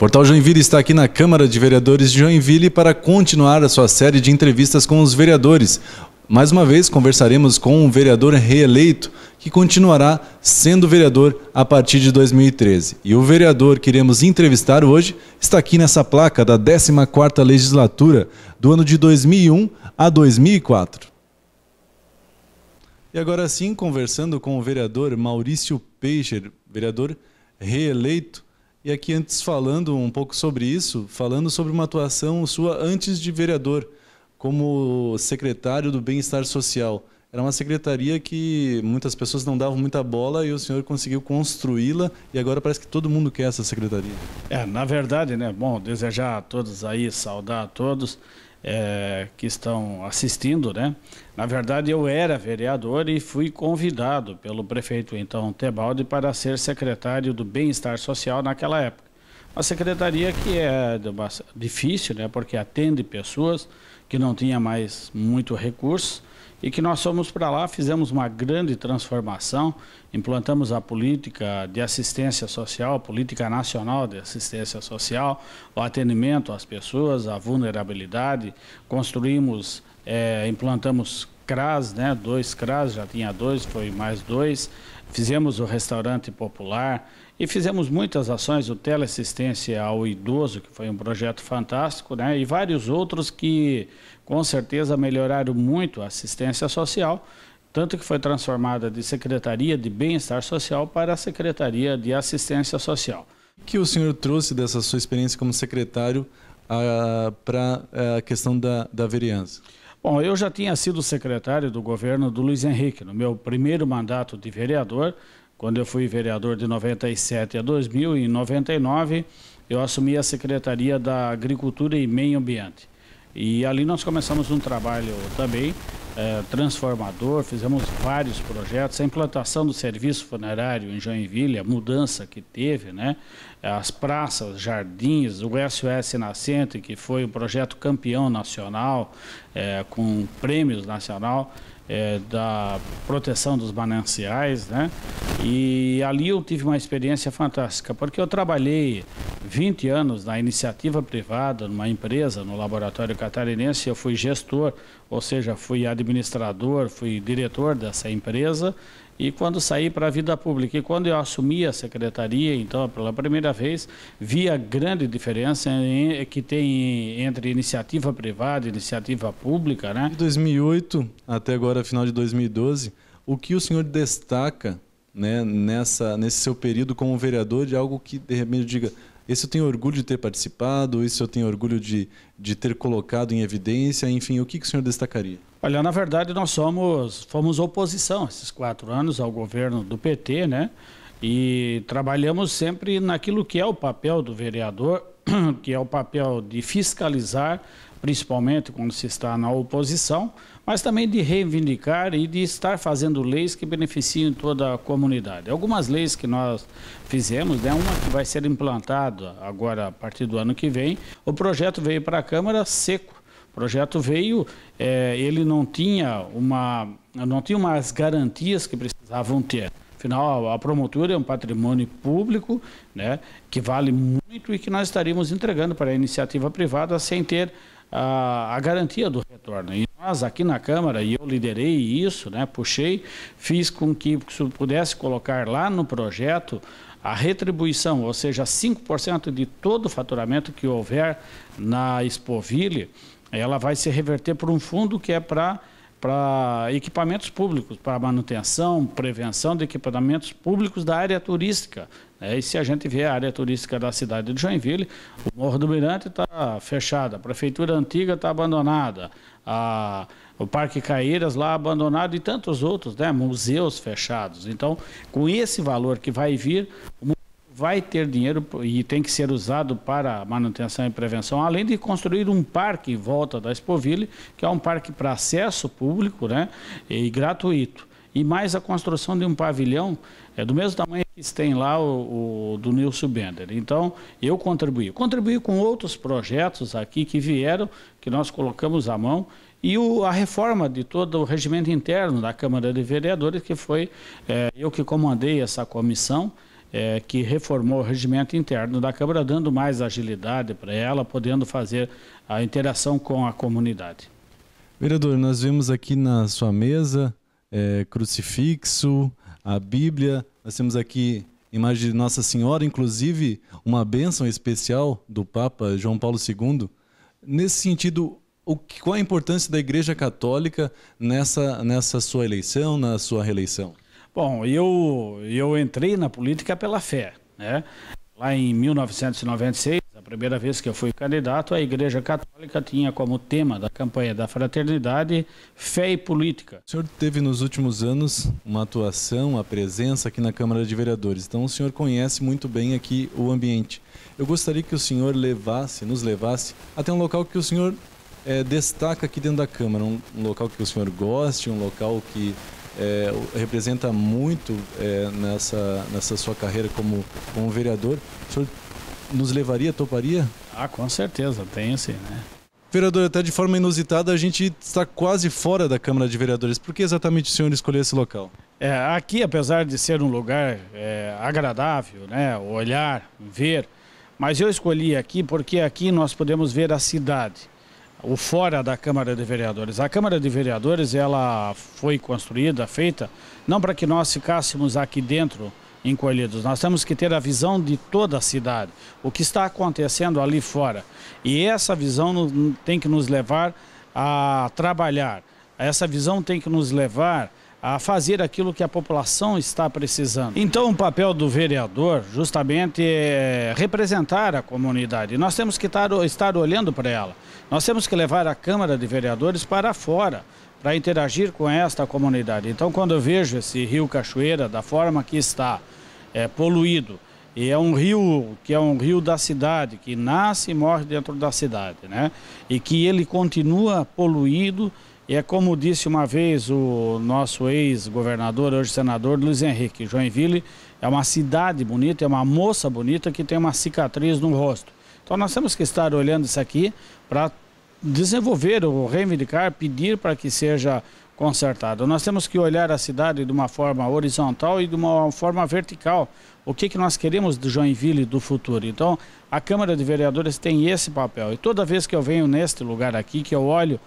Portal Joinville está aqui na Câmara de Vereadores de Joinville para continuar a sua série de entrevistas com os vereadores. Mais uma vez, conversaremos com um vereador reeleito que continuará sendo vereador a partir de 2013. E o vereador que iremos entrevistar hoje está aqui nessa placa da 14ª legislatura, do ano de 2001 a 2004. E agora sim, conversando com o vereador Maurício Peixer, vereador reeleito e aqui antes falando um pouco sobre isso, falando sobre uma atuação sua antes de vereador, como secretário do Bem-Estar Social. Era uma secretaria que muitas pessoas não davam muita bola e o senhor conseguiu construí-la e agora parece que todo mundo quer essa secretaria. É, na verdade, né? Bom, desejar a todos aí, saudar a todos é, que estão assistindo, né? Na verdade, eu era vereador e fui convidado pelo prefeito então Tebaldi para ser secretário do Bem-Estar Social naquela época. Uma secretaria que é difícil, né? Porque atende pessoas que não tinham mais muito recurso e que nós fomos para lá, fizemos uma grande transformação, implantamos a política de assistência social, a política nacional de assistência social, o atendimento às pessoas, a vulnerabilidade, construímos, é, implantamos CRAS, né? Dois CRAS, já tinha dois, foi mais dois. Fizemos o restaurante popular e fizemos muitas ações, o teleassistência ao idoso, que foi um projeto fantástico, né? E vários outros que com certeza melhoraram muito a assistência social, tanto que foi transformada de Secretaria de Bem-Estar Social para a Secretaria de Assistência Social. O que o senhor trouxe dessa sua experiência como secretário ah, para eh, a questão da, da vereança? Bom, eu já tinha sido secretário do governo do Luiz Henrique, no meu primeiro mandato de vereador, quando eu fui vereador de 97 a 2000, em 99 eu assumi a Secretaria da Agricultura e Meio Ambiente. E ali nós começamos um trabalho também é, transformador, fizemos vários projetos, a implantação do serviço funerário em Joinville, a mudança que teve, né? as praças, jardins, o SOS Nascente, que foi um projeto campeão nacional, é, com prêmios nacional, é, da proteção dos mananciais, né? E ali eu tive uma experiência fantástica, porque eu trabalhei 20 anos na iniciativa privada, numa empresa, no laboratório catarinense, eu fui gestor ou seja, fui administrador, fui diretor dessa empresa, e quando saí para a vida pública. E quando eu assumi a secretaria, então, pela primeira vez, vi a grande diferença em, é que tem entre iniciativa privada e iniciativa pública. Né? De 2008 até agora, final de 2012, o que o senhor destaca né, nessa, nesse seu período como vereador de algo que, de repente, diga esse eu tenho orgulho de ter participado, esse eu tenho orgulho de, de ter colocado em evidência, enfim, o que, que o senhor destacaria? Olha, na verdade nós somos, fomos oposição esses quatro anos ao governo do PT, né? E trabalhamos sempre naquilo que é o papel do vereador, que é o papel de fiscalizar principalmente quando se está na oposição, mas também de reivindicar e de estar fazendo leis que beneficiem toda a comunidade. Algumas leis que nós fizemos, né, uma que vai ser implantada agora a partir do ano que vem, o projeto veio para a Câmara seco. O projeto veio, é, ele não tinha, uma, não tinha umas garantias que precisavam ter. Afinal, a promotora é um patrimônio público, né, que vale muito e que nós estaríamos entregando para a iniciativa privada sem ter a, a garantia do retorno. E nós aqui na Câmara, e eu liderei isso, né, puxei, fiz com que se pudesse colocar lá no projeto a retribuição, ou seja, 5% de todo o faturamento que houver na Expoville, ela vai se reverter para um fundo que é para para equipamentos públicos, para manutenção, prevenção de equipamentos públicos da área turística. Né? E se a gente vê a área turística da cidade de Joinville, o Morro do Mirante está fechado, a Prefeitura Antiga está abandonada, a, o Parque Caíras lá abandonado e tantos outros, né? museus fechados. Então, com esse valor que vai vir, o vai ter dinheiro e tem que ser usado para manutenção e prevenção, além de construir um parque em volta da Expoville, que é um parque para acesso público né, e gratuito. E mais a construção de um pavilhão é do mesmo tamanho que tem lá o, o do Nilson Bender. Então, eu contribuí. Contribuí com outros projetos aqui que vieram, que nós colocamos à mão e o, a reforma de todo o regimento interno da Câmara de Vereadores, que foi é, eu que comandei essa comissão, é, que reformou o regimento interno da Câmara, dando mais agilidade para ela, podendo fazer a interação com a comunidade. Vereador, nós vemos aqui na sua mesa é, crucifixo, a Bíblia, nós temos aqui imagem de Nossa Senhora, inclusive uma bênção especial do Papa João Paulo II. Nesse sentido, o, qual a importância da Igreja Católica nessa, nessa sua eleição, na sua reeleição? Bom, eu, eu entrei na política pela fé, né? Lá em 1996, a primeira vez que eu fui candidato, a Igreja Católica tinha como tema da campanha da fraternidade fé e política. O senhor teve nos últimos anos uma atuação, uma presença aqui na Câmara de Vereadores, então o senhor conhece muito bem aqui o ambiente. Eu gostaria que o senhor levasse, nos levasse até um local que o senhor é, destaca aqui dentro da Câmara, um, um local que o senhor goste, um local que é, representa muito é, nessa, nessa sua carreira como, como vereador. O senhor nos levaria, toparia? Ah, com certeza, tenho sim, né? Vereador, até de forma inusitada, a gente está quase fora da Câmara de Vereadores. Por que exatamente o senhor escolheu esse local? É, aqui, apesar de ser um lugar é, agradável, né, olhar, ver, mas eu escolhi aqui porque aqui nós podemos ver a cidade o fora da Câmara de Vereadores. A Câmara de Vereadores ela foi construída, feita, não para que nós ficássemos aqui dentro encolhidos. Nós temos que ter a visão de toda a cidade, o que está acontecendo ali fora. E essa visão tem que nos levar a trabalhar. Essa visão tem que nos levar a fazer aquilo que a população está precisando. Então, o papel do vereador, justamente, é representar a comunidade. Nós temos que estar, estar olhando para ela. Nós temos que levar a Câmara de Vereadores para fora, para interagir com esta comunidade. Então, quando eu vejo esse rio Cachoeira, da forma que está, é, poluído, e é um rio que é um rio da cidade, que nasce e morre dentro da cidade, né? E que ele continua poluído e é como disse uma vez o nosso ex-governador, hoje senador, Luiz Henrique. Joinville é uma cidade bonita, é uma moça bonita que tem uma cicatriz no rosto. Então nós temos que estar olhando isso aqui para desenvolver ou reivindicar, pedir para que seja consertado. Nós temos que olhar a cidade de uma forma horizontal e de uma forma vertical. O que, que nós queremos de Joinville do futuro? Então, a Câmara de Vereadores tem esse papel. E toda vez que eu venho neste lugar aqui, que eu olho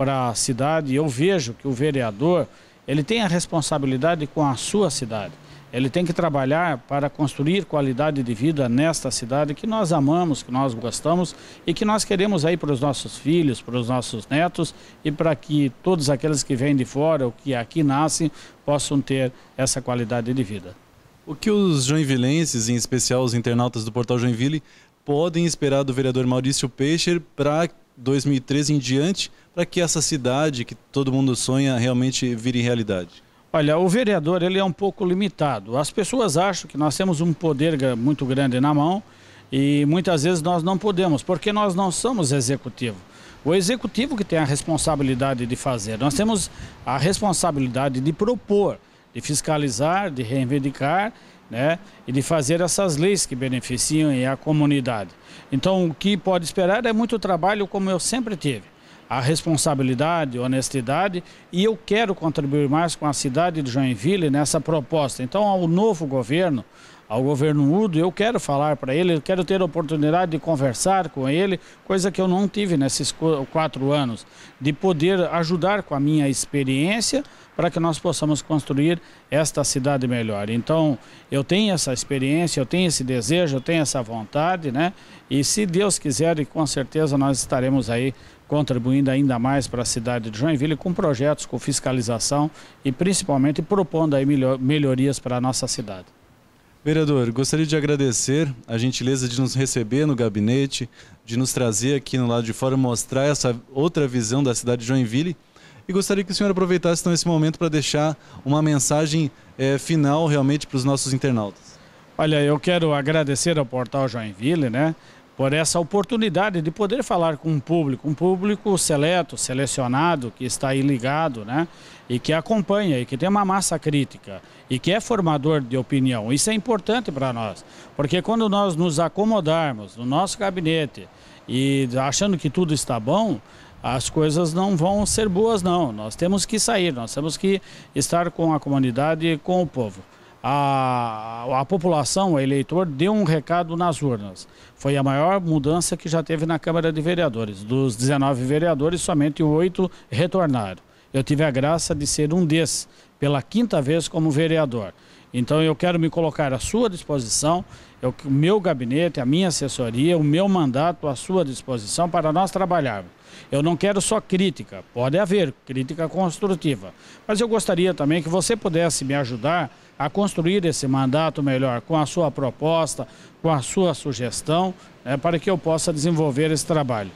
para a cidade. Eu vejo que o vereador ele tem a responsabilidade com a sua cidade. Ele tem que trabalhar para construir qualidade de vida nesta cidade que nós amamos, que nós gostamos e que nós queremos aí para os nossos filhos, para os nossos netos e para que todos aqueles que vêm de fora ou que aqui nascem possam ter essa qualidade de vida. O que os joinvilenses, em especial os internautas do Portal Joinville, podem esperar do vereador Maurício Peixer para 2013 em diante, para que essa cidade que todo mundo sonha realmente vire realidade? Olha, o vereador ele é um pouco limitado. As pessoas acham que nós temos um poder muito grande na mão e muitas vezes nós não podemos, porque nós não somos executivo. O executivo que tem a responsabilidade de fazer, nós temos a responsabilidade de propor, de fiscalizar, de reivindicar né, e de fazer essas leis que beneficiam a comunidade. Então, o que pode esperar é muito trabalho, como eu sempre tive. A responsabilidade, a honestidade, e eu quero contribuir mais com a cidade de Joinville nessa proposta. Então, ao novo governo, ao governo Udo, eu quero falar para ele, eu quero ter a oportunidade de conversar com ele, coisa que eu não tive nesses quatro anos, de poder ajudar com a minha experiência para que nós possamos construir esta cidade melhor. Então, eu tenho essa experiência, eu tenho esse desejo, eu tenho essa vontade, né? E se Deus quiser, e com certeza nós estaremos aí contribuindo ainda mais para a cidade de Joinville com projetos, com fiscalização e principalmente propondo aí melhorias para a nossa cidade. Vereador, gostaria de agradecer a gentileza de nos receber no gabinete, de nos trazer aqui no lado de fora, mostrar essa outra visão da cidade de Joinville. E gostaria que o senhor aproveitasse então esse momento para deixar uma mensagem é, final realmente para os nossos internautas. Olha, eu quero agradecer ao Portal Joinville, né? por essa oportunidade de poder falar com um público, um público seleto, selecionado, que está aí ligado, né? e que acompanha e que tem uma massa crítica e que é formador de opinião. Isso é importante para nós, porque quando nós nos acomodarmos no nosso gabinete e achando que tudo está bom, as coisas não vão ser boas não. Nós temos que sair, nós temos que estar com a comunidade e com o povo. A, a, população, o eleitor, deu um recado nas urnas. Foi a maior mudança que já teve na Câmara de Vereadores. Dos 19 vereadores, somente oito retornaram eu tive a graça de ser um desses, pela quinta vez como vereador. Então eu quero me colocar à sua disposição, o meu gabinete, a minha assessoria, o meu mandato à sua disposição para nós trabalharmos. Eu não quero só crítica, pode haver crítica construtiva, mas eu gostaria também que você pudesse me ajudar a construir esse mandato melhor, com a sua proposta, com a sua sugestão, né, para que eu possa desenvolver esse trabalho.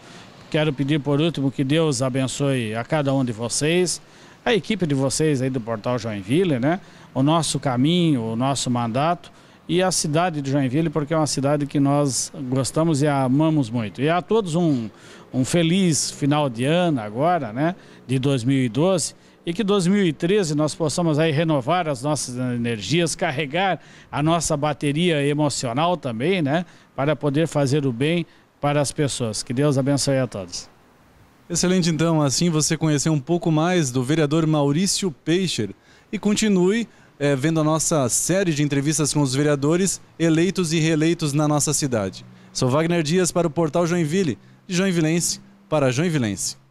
Quero pedir por último que Deus abençoe a cada um de vocês, a equipe de vocês aí do Portal Joinville, né? O nosso caminho, o nosso mandato e a cidade de Joinville, porque é uma cidade que nós gostamos e amamos muito. E a todos um, um feliz final de ano agora, né? De 2012 e que 2013 nós possamos aí renovar as nossas energias, carregar a nossa bateria emocional também, né, para poder fazer o bem para as pessoas. Que Deus abençoe a todos. Excelente, então. Assim você conheceu um pouco mais do vereador Maurício Peixer e continue é, vendo a nossa série de entrevistas com os vereadores eleitos e reeleitos na nossa cidade. Sou Wagner Dias para o Portal Joinville, de Joinvilense para Joinvilense.